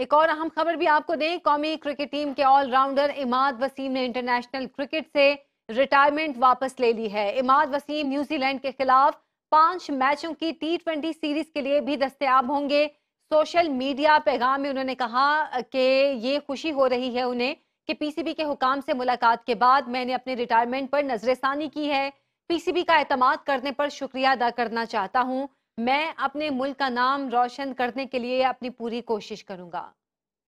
एक और अहम खबर भी आपको दें कौमी क्रिकेट टीम के ऑलराउंडर इमाद वसीम ने इंटरनेशनल क्रिकेट से रिटायरमेंट वापस ले ली है इमाद वसीम न्यूजीलैंड के खिलाफ पांच मैचों की टी ट्वेंटी सीरीज के लिए भी दस्तियाब होंगे सोशल मीडिया पैगाम में उन्होंने कहा कि ये खुशी हो रही है उन्हें कि पीसीबी के हुकाम से मुलाकात के बाद मैंने अपने रिटायरमेंट पर नजरसानी की है पीसीबी का अहतमाद करने पर शुक्रिया अदा करना चाहता हूँ मैं अपने मुल्क का नाम रोशन करने के लिए अपनी पूरी कोशिश करूंगा